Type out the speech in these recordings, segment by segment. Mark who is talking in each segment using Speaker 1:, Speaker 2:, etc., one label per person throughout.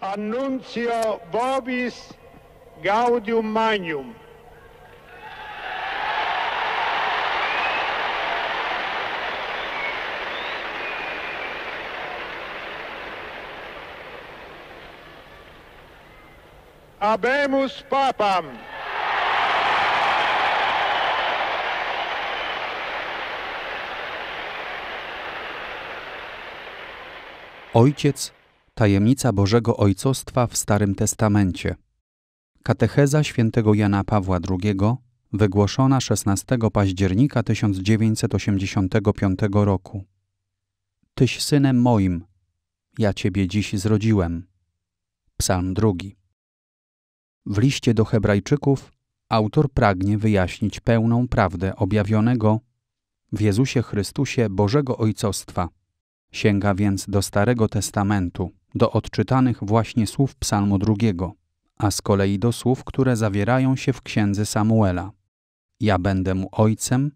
Speaker 1: Anuncio Vobis Gaudium Magnum. Habemus Papam. Ojciec Tajemnica Bożego Ojcostwa w Starym Testamencie. Katecheza świętego Jana Pawła II, wygłoszona 16 października 1985 roku. Tyś synem moim, ja ciebie dziś zrodziłem. Psalm drugi. W liście do Hebrajczyków autor pragnie wyjaśnić pełną prawdę objawionego w Jezusie Chrystusie Bożego Ojcostwa. Sięga więc do Starego Testamentu do odczytanych właśnie słów Psalmu drugiego, a z kolei do słów, które zawierają się w księdze Samuela. Ja będę mu ojcem,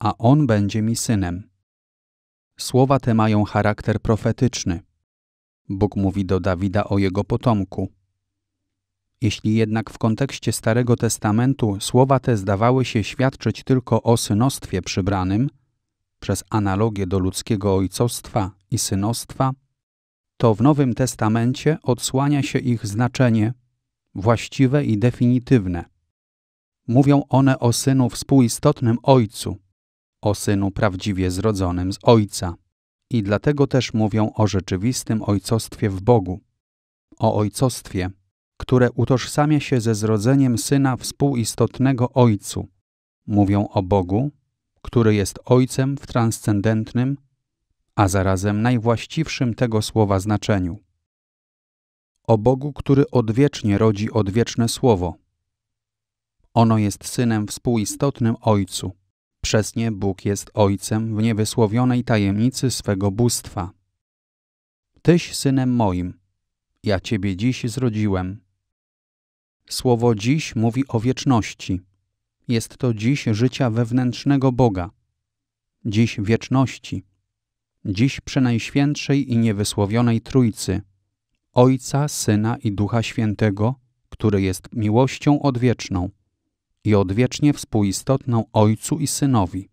Speaker 1: a on będzie mi synem. Słowa te mają charakter profetyczny. Bóg mówi do Dawida o jego potomku. Jeśli jednak w kontekście Starego Testamentu słowa te zdawały się świadczyć tylko o synostwie przybranym, przez analogię do ludzkiego ojcostwa i synostwa, to w Nowym Testamencie odsłania się ich znaczenie właściwe i definitywne. Mówią one o synu współistotnym Ojcu, o synu prawdziwie zrodzonym z Ojca, i dlatego też mówią o rzeczywistym ojcostwie w Bogu, o ojcostwie, które utożsamia się ze zrodzeniem syna współistotnego Ojcu. Mówią o Bogu, który jest Ojcem w transcendentnym, a zarazem najwłaściwszym tego słowa znaczeniu. O Bogu, który odwiecznie rodzi odwieczne słowo. Ono jest synem współistotnym Ojcu. Przez nie Bóg jest Ojcem w niewysłowionej tajemnicy swego bóstwa. Tyś synem moim, ja Ciebie dziś zrodziłem. Słowo dziś mówi o wieczności. Jest to dziś życia wewnętrznego Boga. Dziś wieczności dziś najświętszej i niewysłowionej Trójcy, Ojca, Syna i Ducha Świętego, który jest miłością odwieczną i odwiecznie współistotną Ojcu i Synowi.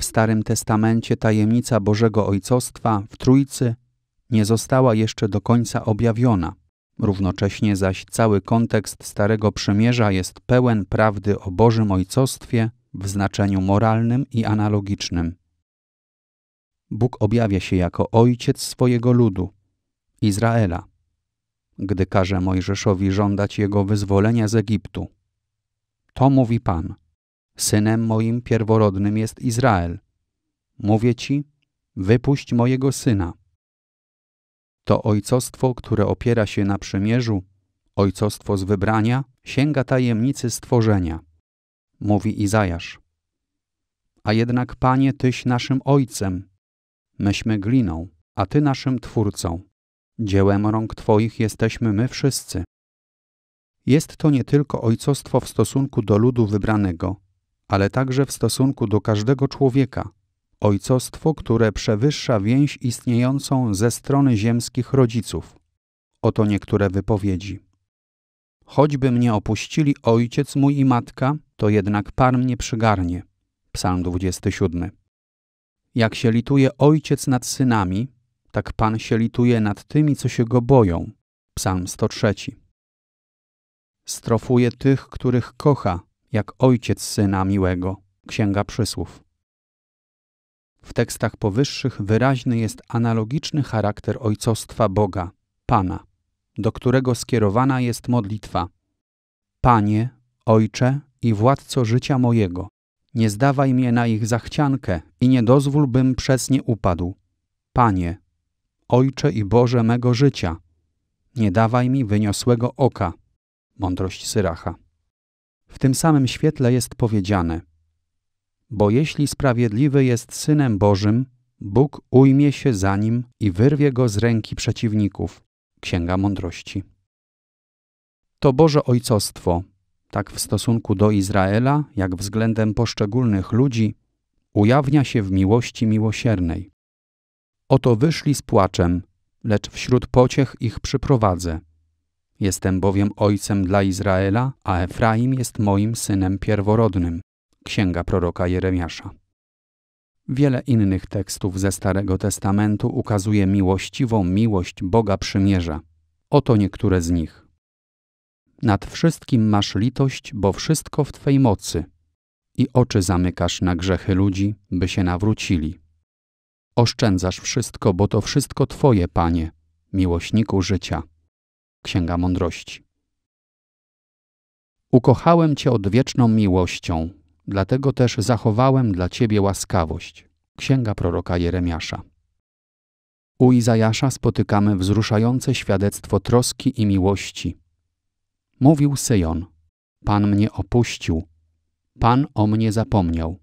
Speaker 1: W Starym Testamencie tajemnica Bożego Ojcostwa w Trójcy nie została jeszcze do końca objawiona. Równocześnie zaś cały kontekst Starego Przymierza jest pełen prawdy o Bożym Ojcostwie w znaczeniu moralnym i analogicznym. Bóg objawia się jako ojciec swojego ludu, Izraela, gdy każe Mojżeszowi żądać jego wyzwolenia z Egiptu. To mówi Pan. Synem moim pierworodnym jest Izrael. Mówię ci, wypuść mojego syna. To ojcostwo, które opiera się na przymierzu, ojcostwo z wybrania, sięga tajemnicy stworzenia. Mówi Izajasz. A jednak, Panie, Tyś naszym Ojcem, myśmy gliną, a Ty naszym Twórcą. Dziełem rąk Twoich jesteśmy my wszyscy. Jest to nie tylko ojcostwo w stosunku do ludu wybranego, ale także w stosunku do każdego człowieka. Ojcostwo, które przewyższa więź istniejącą ze strony ziemskich rodziców. Oto niektóre wypowiedzi. Choćby mnie opuścili ojciec mój i matka, to jednak par mnie przygarnie. Psalm 27. Jak się lituje ojciec nad synami, tak Pan się lituje nad tymi, co się go boją. Psalm 103. Strofuje tych, których kocha, jak ojciec syna miłego. Księga Przysłów. W tekstach powyższych wyraźny jest analogiczny charakter ojcostwa Boga, Pana, do którego skierowana jest modlitwa. Panie, Ojcze i Władco życia mojego, nie zdawaj mnie na ich zachciankę i nie dozwól, bym przez nie upadł. Panie, Ojcze i Boże mego życia, nie dawaj mi wyniosłego oka. Mądrość Syracha. W tym samym świetle jest powiedziane – bo jeśli sprawiedliwy jest synem Bożym, Bóg ujmie się za nim i wyrwie go z ręki przeciwników. Księga Mądrości. To Boże Ojcostwo tak w stosunku do Izraela, jak względem poszczególnych ludzi, ujawnia się w miłości miłosiernej. Oto wyszli z płaczem, lecz wśród pociech ich przyprowadzę. Jestem bowiem ojcem dla Izraela, a Efraim jest moim synem pierworodnym. Księga proroka Jeremiasza. Wiele innych tekstów ze Starego Testamentu ukazuje miłościwą miłość Boga przymierza. Oto niektóre z nich. Nad wszystkim masz litość, bo wszystko w Twej mocy. I oczy zamykasz na grzechy ludzi, by się nawrócili. Oszczędzasz wszystko, bo to wszystko Twoje, Panie, miłośniku życia. Księga Mądrości. Ukochałem Cię odwieczną miłością, dlatego też zachowałem dla Ciebie łaskawość. Księga proroka Jeremiasza. U Izajasza spotykamy wzruszające świadectwo troski i miłości, Mówił Syjon: Pan mnie opuścił, Pan o mnie zapomniał.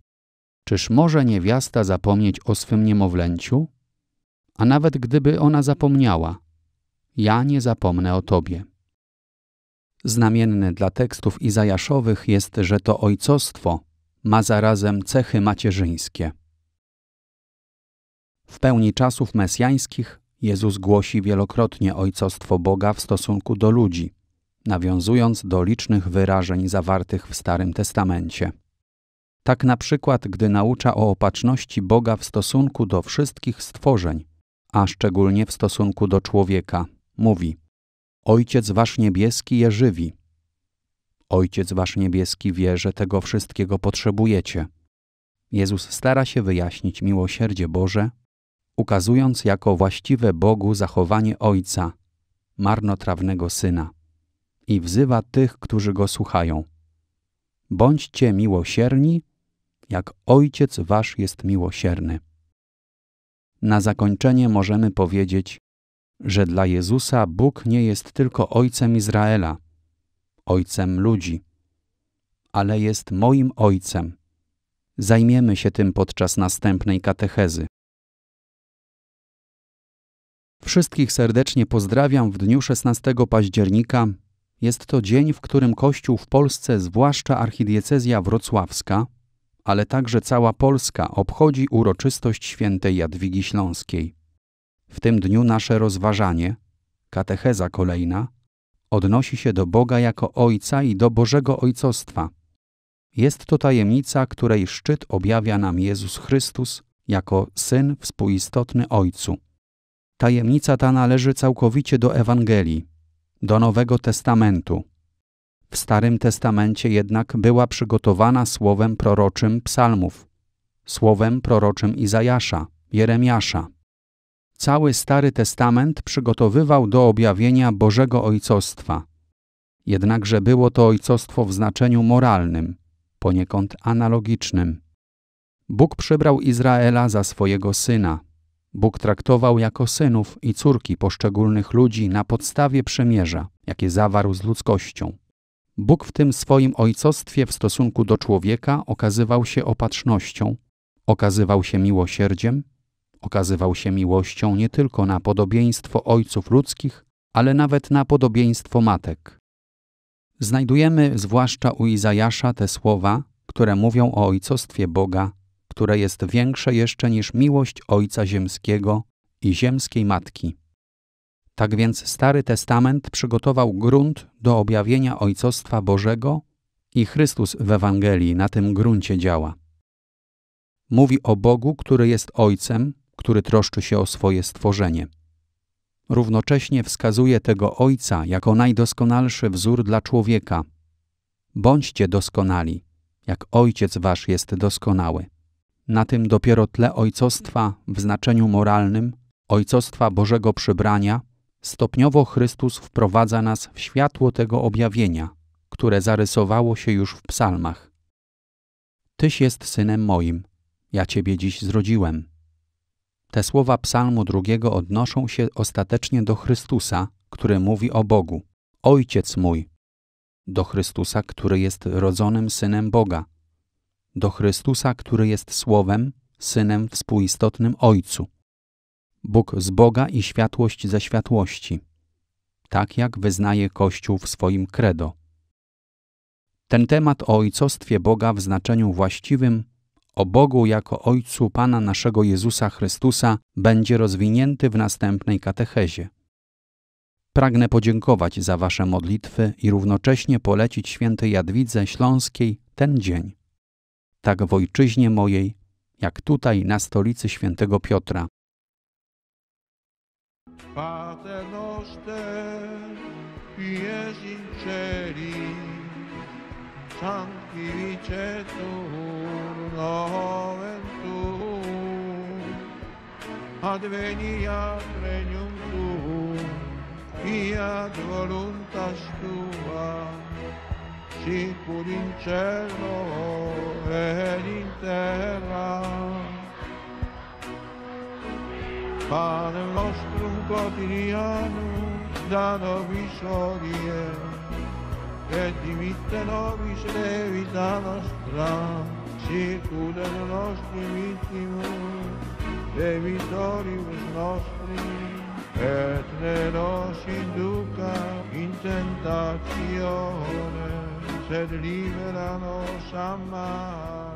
Speaker 1: Czyż może niewiasta zapomnieć o swym niemowlęciu? A nawet gdyby ona zapomniała, ja nie zapomnę o tobie. Znamienne dla tekstów izajaszowych jest, że to ojcostwo ma zarazem cechy macierzyńskie. W pełni czasów mesjańskich Jezus głosi wielokrotnie ojcostwo Boga w stosunku do ludzi – nawiązując do licznych wyrażeń zawartych w Starym Testamencie. Tak na przykład, gdy naucza o opatrzności Boga w stosunku do wszystkich stworzeń, a szczególnie w stosunku do człowieka, mówi: Ojciec wasz niebieski je żywi. Ojciec wasz niebieski wie, że tego wszystkiego potrzebujecie. Jezus stara się wyjaśnić miłosierdzie Boże, ukazując jako właściwe Bogu zachowanie Ojca, marnotrawnego Syna i wzywa tych, którzy go słuchają. Bądźcie miłosierni, jak Ojciec Wasz jest miłosierny. Na zakończenie możemy powiedzieć, że dla Jezusa Bóg nie jest tylko Ojcem Izraela, Ojcem ludzi, ale jest moim Ojcem. Zajmiemy się tym podczas następnej katechezy. Wszystkich serdecznie pozdrawiam w dniu 16 października jest to dzień, w którym Kościół w Polsce, zwłaszcza archidiecezja wrocławska, ale także cała Polska obchodzi uroczystość świętej Jadwigi Śląskiej. W tym dniu nasze rozważanie, katecheza kolejna, odnosi się do Boga jako Ojca i do Bożego Ojcostwa. Jest to tajemnica, której szczyt objawia nam Jezus Chrystus jako Syn współistotny Ojcu. Tajemnica ta należy całkowicie do Ewangelii, do Nowego Testamentu. W Starym Testamencie jednak była przygotowana słowem proroczym psalmów, słowem proroczym Izajasza, Jeremiasza. Cały Stary Testament przygotowywał do objawienia Bożego Ojcostwa. Jednakże było to ojcostwo w znaczeniu moralnym, poniekąd analogicznym. Bóg przybrał Izraela za swojego syna – Bóg traktował jako synów i córki poszczególnych ludzi na podstawie przymierza, jakie zawarł z ludzkością. Bóg w tym swoim ojcostwie w stosunku do człowieka okazywał się opatrznością, okazywał się miłosierdziem, okazywał się miłością nie tylko na podobieństwo ojców ludzkich, ale nawet na podobieństwo matek. Znajdujemy zwłaszcza u Izajasza te słowa, które mówią o ojcostwie Boga które jest większe jeszcze niż miłość Ojca Ziemskiego i Ziemskiej Matki. Tak więc Stary Testament przygotował grunt do objawienia Ojcostwa Bożego i Chrystus w Ewangelii na tym gruncie działa. Mówi o Bogu, który jest Ojcem, który troszczy się o swoje stworzenie. Równocześnie wskazuje tego Ojca jako najdoskonalszy wzór dla człowieka. Bądźcie doskonali, jak Ojciec Wasz jest doskonały na tym dopiero tle ojcostwa w znaczeniu moralnym, ojcostwa Bożego przybrania, stopniowo Chrystus wprowadza nas w światło tego objawienia, które zarysowało się już w psalmach. Tyś jest synem moim, ja ciebie dziś zrodziłem. Te słowa psalmu drugiego odnoszą się ostatecznie do Chrystusa, który mówi o Bogu, Ojciec mój, do Chrystusa, który jest rodzonym synem Boga – do Chrystusa, który jest Słowem, Synem współistotnym Ojcu. Bóg z Boga i światłość ze światłości, tak jak wyznaje Kościół w swoim credo. Ten temat o ojcostwie Boga w znaczeniu właściwym, o Bogu jako Ojcu Pana naszego Jezusa Chrystusa, będzie rozwinięty w następnej katechezie. Pragnę podziękować za Wasze modlitwy i równocześnie polecić świętej Jadwidze Śląskiej ten dzień tak w ojczyźnie mojej, jak tutaj na stolicy świętego Piotra. adveniat regnum tuum, voluntas tua, circul in cielo ed in terra. Pane nostro quotidiano, da noi sorie, e dimitte nobis vita nostra, circul del nostro vittimo, e vittorius nostri, et ne nos induca in tentazione, של לי ולנו שמיים.